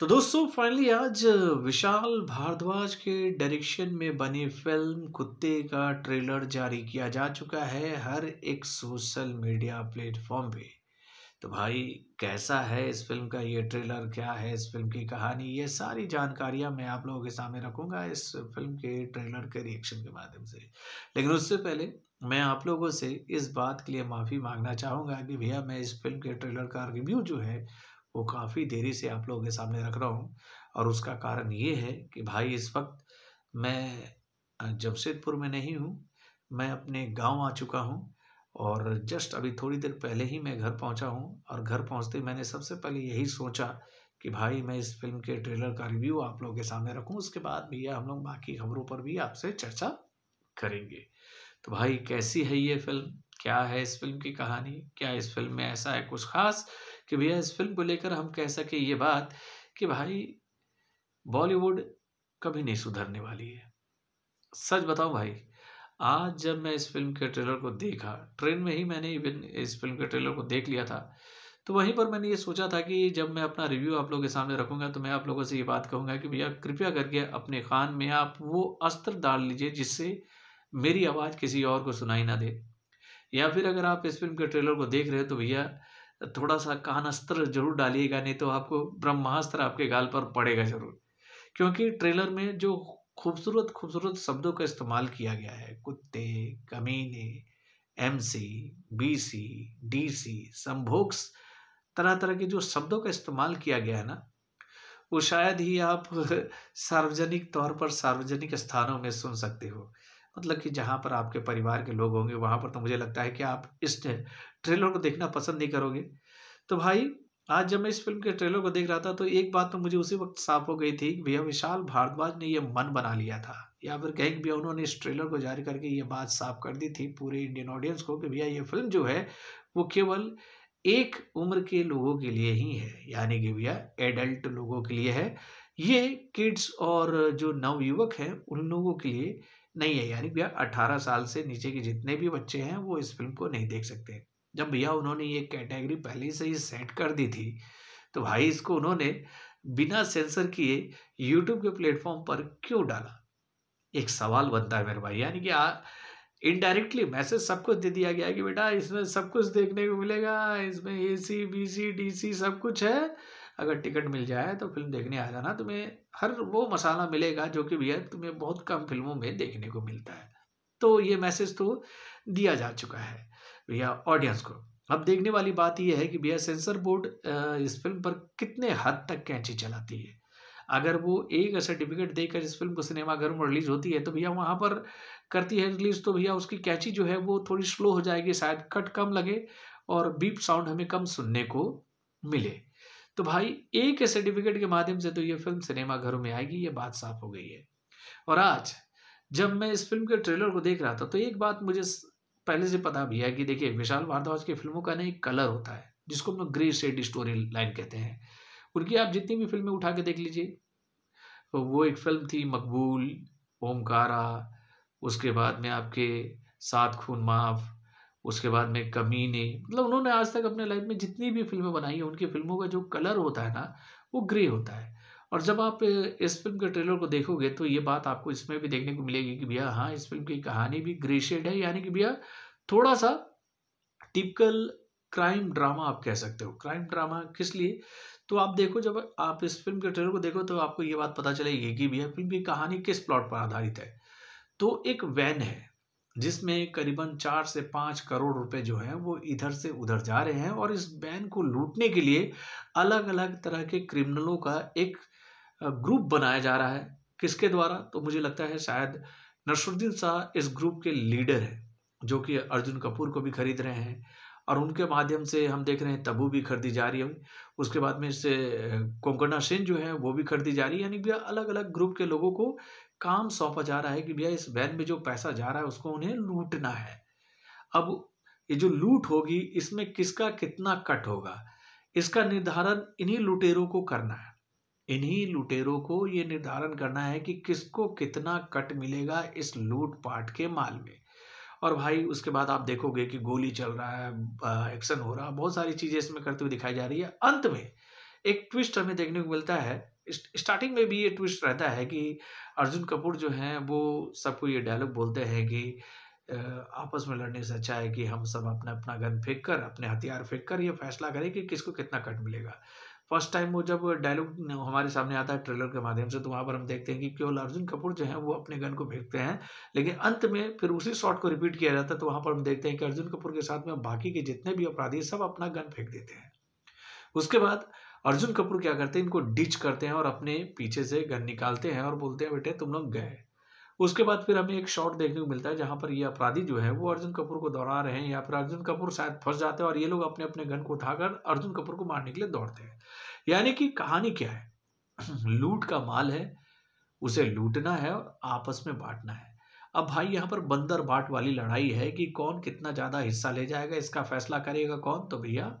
तो दोस्तों फाइनली आज विशाल भारद्वाज के डायरेक्शन में बनी फिल्म कुत्ते का ट्रेलर जारी किया जा चुका है हर एक सोशल मीडिया प्लेटफॉर्म पे तो भाई कैसा है इस फिल्म का ये ट्रेलर क्या है इस फिल्म की कहानी ये सारी जानकारियां मैं आप लोगों के सामने रखूंगा इस फिल्म के ट्रेलर के रिएक्शन के माध्यम से लेकिन उससे पहले मैं आप लोगों से इस बात के लिए माफ़ी मांगना चाहूँगा कि भैया मैं इस फिल्म के ट्रेलर का रिव्यू जो है वो काफ़ी देरी से आप लोगों के सामने रख रहा हूँ और उसका कारण ये है कि भाई इस वक्त मैं जमशेदपुर में नहीं हूँ मैं अपने गांव आ चुका हूँ और जस्ट अभी थोड़ी देर पहले ही मैं घर पहुँचा हूँ और घर पहुँचते मैंने सबसे पहले यही सोचा कि भाई मैं इस फिल्म के ट्रेलर का रिव्यू आप लोगों के सामने रखूँ उसके बाद भैया हम लोग बाकी खबरों पर भी आपसे चर्चा करेंगे तो भाई कैसी है ये फिल्म क्या है इस फिल्म की कहानी क्या इस फिल्म में ऐसा है कुछ खास कि भैया इस फिल्म को लेकर हम कह सके ये बात कि भाई बॉलीवुड कभी नहीं सुधरने वाली है सच बताऊं भाई आज जब मैं इस फिल्म के ट्रेलर को देखा ट्रेन में ही मैंने इवन इस फिल्म के ट्रेलर को देख लिया था तो वहीं पर मैंने ये सोचा था कि जब मैं अपना रिव्यू आप लोगों के सामने रखूंगा तो मैं आप लोगों से ये बात कहूंगा कि भैया कृपया करके अपने कान में आप वो अस्त्र डाल लीजिए जिससे मेरी आवाज़ किसी और को सुनाई ना दे या फिर अगर आप इस फिल्म के ट्रेलर को देख रहे हो तो भैया थोड़ा सा कानास्त्र जरूर डालिएगा नहीं तो आपको ब्रह्मास्त्र आपके गाल पर पड़ेगा जरूर क्योंकि ट्रेलर में जो खूबसूरत खूबसूरत शब्दों का इस्तेमाल किया गया है कुत्ते कमीने M C B C D C तरह तरह के जो शब्दों का इस्तेमाल किया गया है ना वो शायद ही आप सार्वजनिक तौर पर सार्वजनिक स्थानों में सुन सकते हो मतलब कि जहाँ पर आपके परिवार के लोग होंगे वहाँ पर तो मुझे लगता है कि आप इस ट्रेलर को देखना पसंद नहीं करोगे तो भाई आज जब मैं इस फिल्म के ट्रेलर को देख रहा था तो एक बात तो मुझे उसी वक्त साफ हो गई थी भैया विशाल भारद्वाज ने ये मन बना लिया था या फिर कहीं भैया उन्होंने इस ट्रेलर को जारी करके ये बात साफ कर दी थी पूरे इंडियन ऑडियंस को कि भैया ये फिल्म जो है वो केवल एक उम्र के लोगों के लिए ही है यानी कि भैया एडल्ट लोगों के लिए है ये किड्स और जो नवयुवक हैं उन लोगों के लिए नहीं है यानी भैया अठारह साल से नीचे के जितने भी बच्चे हैं वो इस फिल्म को नहीं देख सकते जब भैया उन्होंने ये कैटेगरी पहले से ही सेट कर दी थी तो भाई इसको उन्होंने बिना सेंसर किए यूट्यूब के प्लेटफॉर्म पर क्यों डाला एक सवाल बनता है मेरे भाई यानी कि आ इनडायरेक्टली मैसेज सब कुछ दे दिया गया कि बेटा इसमें सब कुछ देखने को मिलेगा इसमें ए सी बी सी डी सी सब कुछ है अगर टिकट मिल जाए तो फिल्म देखने आ जाना तुम्हें हर वो मसाला मिलेगा जो कि भैया तुम्हें बहुत कम फिल्मों में देखने को मिलता है तो ये मैसेज तो दिया जा चुका है भैया ऑडियंस को अब देखने वाली बात यह है कि भैया सेंसर बोर्ड इस फिल्म पर कितने हद तक कैंची चलाती है अगर वो एक सर्टिफिकेट देकर इस फिल्म को सिनेमाघर में रिलीज़ होती है तो भैया वहाँ पर करती है रिलीज़ तो भैया उसकी कैची जो है वो थोड़ी स्लो हो जाएगी शायद कट कम लगे और बीप साउंड हमें कम सुनने को मिले तो भाई एक सर्टिफिकेट के माध्यम से तो ये फिल्म सिनेमा घरों में आएगी ये बात साफ हो गई है और आज जब मैं इस फिल्म के ट्रेलर को देख रहा था तो एक बात मुझे पहले से पता भी है कि देखिए विशाल भारद्वाज की फिल्मों का ना एक कलर होता है जिसको हम लोग ग्रे शेड स्टोरी लाइन कहते हैं उनकी आप जितनी भी फिल्में उठा के देख लीजिए तो वो एक फिल्म थी मकबूल ओमकारा उसके बाद में आपके सात खून माफ उसके बाद में कमीने मतलब उन्होंने आज तक अपने लाइफ में जितनी भी फिल्में बनाई हैं उनकी फिल्मों का जो कलर होता है ना वो ग्रे होता है और जब आप इस फिल्म के ट्रेलर को देखोगे तो ये बात आपको इसमें भी देखने को मिलेगी कि भैया हाँ इस फिल्म की कहानी भी ग्रे शेड है यानी कि भैया थोड़ा सा टिपिकल क्राइम ड्रामा आप कह सकते हो क्राइम ड्रामा किस लिए तो आप देखो जब आप इस फिल्म के ट्रेलर को देखो तो आपको ये बात पता चलेगी कि भैया फिल्म की कहानी किस प्लॉट पर आधारित है तो एक वैन है जिसमें करीबन चार से पाँच करोड़ रुपए जो है वो इधर से उधर जा रहे हैं और इस बैन को लूटने के लिए अलग अलग तरह के क्रिमिनलों का एक ग्रुप बनाया जा रहा है किसके द्वारा तो मुझे लगता है शायद नसरुद्दीन शाह इस ग्रुप के लीडर हैं जो कि अर्जुन कपूर को भी खरीद रहे हैं और उनके माध्यम से हम देख रहे हैं तबू भी खरीदी जा रही है उसके बाद में इससे कोंकणा सेन जो है वो भी खरीदी जा रही है यानी कि अलग अलग ग्रुप के लोगों को काम सौंपा जा रहा है कि भैया इस वैन में जो पैसा जा रहा है उसको उन्हें लूटना है अब ये जो लूट होगी इसमें किसका कितना कट होगा इसका निर्धारण इन्हीं लुटेरों को करना है इन्हीं लुटेरों को ये निर्धारण करना है कि किसको कितना कट मिलेगा इस लूट पाट के माल में और भाई उसके बाद आप देखोगे कि गोली चल रहा है एक्शन हो रहा है बहुत सारी चीज़ें इसमें करते हुए दिखाई जा रही है अंत में एक ट्विस्ट हमें देखने को मिलता है स्टार्टिंग में भी ये ट्विस्ट रहता है कि अर्जुन कपूर जो हैं वो सबको ये डायलॉग बोलते हैं कि आपस में लड़ने से अच्छा है कि हम सब अपना अपना गन फेंक कर अपने हथियार फेंक कर ये फैसला करें कि किसको कितना कट मिलेगा फर्स्ट टाइम वो जब डायलॉग हमारे सामने आता है ट्रेलर के माध्यम से तो वहाँ पर हम देखते हैं कि केवल अर्जुन कपूर जो है वो अपने गन को फेंकते हैं लेकिन अंत में फिर उसी शॉट को रिपीट किया जाता है तो वहाँ पर हम देखते हैं कि अर्जुन कपूर के साथ में बाकी के जितने भी अपराधी सब अपना गन फेंक देते हैं उसके बाद अर्जुन कपूर क्या करते हैं इनको डिच करते हैं और अपने पीछे से गन निकालते हैं और बोलते हैं बेटे तुम लोग गए उसके बाद फिर हमें एक शॉट देखने को मिलता है जहाँ पर ये अपराधी जो है वो अर्जुन कपूर को दौड़ा रहे हैं या फिर अर्जुन कपूर शायद फंस जाते हैं और ये लोग अपने अपने गन को उठाकर अर्जुन कपूर को मारने के लिए दौड़ते हैं यानी कि कहानी क्या है लूट का माल है उसे लूटना है और आपस में बांटना है अब भाई यहाँ पर बंदर बाट वाली लड़ाई है कि कौन कितना ज़्यादा हिस्सा ले जाएगा इसका फैसला करेगा कौन तो भैया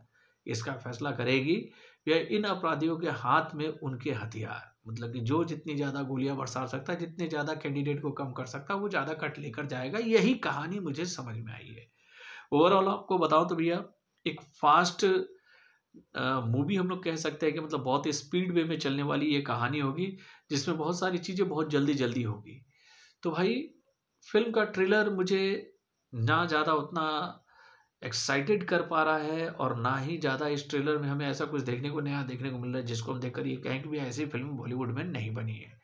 इसका फैसला करेगी या इन अपराधियों के हाथ में उनके हथियार मतलब कि जो जितनी ज़्यादा गोलियां बरसा सकता है जितने ज़्यादा कैंडिडेट को कम कर सकता है वो ज़्यादा कट लेकर जाएगा यही कहानी मुझे समझ में आई है ओवरऑल आपको बताऊँ तो भैया एक फास्ट मूवी हम लोग कह सकते हैं कि मतलब बहुत स्पीड वे में चलने वाली ये कहानी होगी जिसमें बहुत सारी चीज़ें बहुत जल्दी जल्दी होगी तो भाई फिल्म का ट्रेलर मुझे ना ज़्यादा उतना एक्साइटेड कर पा रहा है और ना ही ज़्यादा इस ट्रेलर में हमें ऐसा कुछ देखने को नया देखने को मिल रहा है जिसको हम देखकर ये कहें कि भी ऐसी फिल्म बॉलीवुड में नहीं बनी है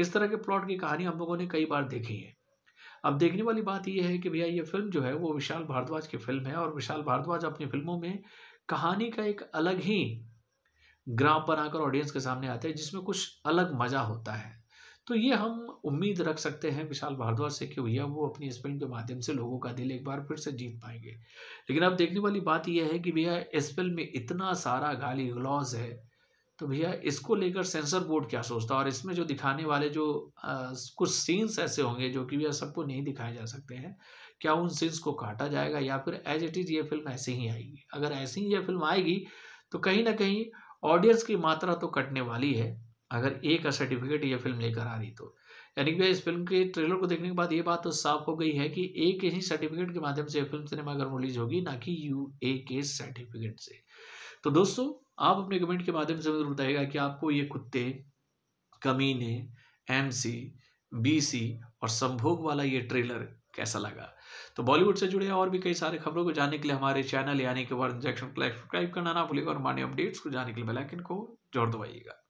इस तरह के प्लॉट की कहानी हम लोगों ने कई बार देखी है अब देखने वाली बात यह है कि भैया ये फिल्म जो है वो विशाल भारद्वाज की फिल्म है और विशाल भारद्वाज अपनी फिल्मों में कहानी का एक अलग ही ग्राम बनाकर ऑडियंस के सामने आते हैं जिसमें कुछ अलग मज़ा होता है तो ये हम उम्मीद रख सकते हैं विशाल भारद्वाज से कि भैया वो अपनी इस फिल्म के माध्यम से लोगों का दिल एक बार फिर से जीत पाएंगे लेकिन अब देखने वाली बात यह है कि भैया इस फिल्म में इतना सारा गाली ग्लॉज है तो भैया इसको लेकर सेंसर बोर्ड क्या सोचता है और इसमें जो दिखाने वाले जो आ, कुछ सीन्स ऐसे होंगे जो कि भैया सबको नहीं दिखाए जा सकते हैं क्या उन सीन्स को काटा जाएगा या फिर एज इट इज़ ये फिल्म ऐसे ही आएगी अगर ऐसी ही ये फिल्म आएगी तो कहीं ना कहीं ऑडियंस की मात्रा तो कटने वाली है अगर ए का सर्टिफिकेट ये फिल्म लेकर आ रही तो यानी कि इस फिल्म के ट्रेलर को देखने के बाद ये बात तो साफ हो गई है कि ए के ही सर्टिफिकेट के माध्यम से फिल्म सिनेमाघर में रिलीज होगी ना कि यू ए के सर्टिफिकेट से तो दोस्तों आप अपने कमेंट के माध्यम से जरूर बताइएगा कि आपको ये कुत्ते कमीने एम सी बी सी और संभोग वाला ये ट्रेलर कैसा लगा तो बॉलीवुड से जुड़े और भी कई सारे खबरों को जानने के लिए हमारे चैनल यानी कि वर्न जैक्शन को सब्सक्राइब करना ना भूलिएगा और मान्य अपडेट्स को जानने के लिए बेलाइकन को जोड़ दवाइएगा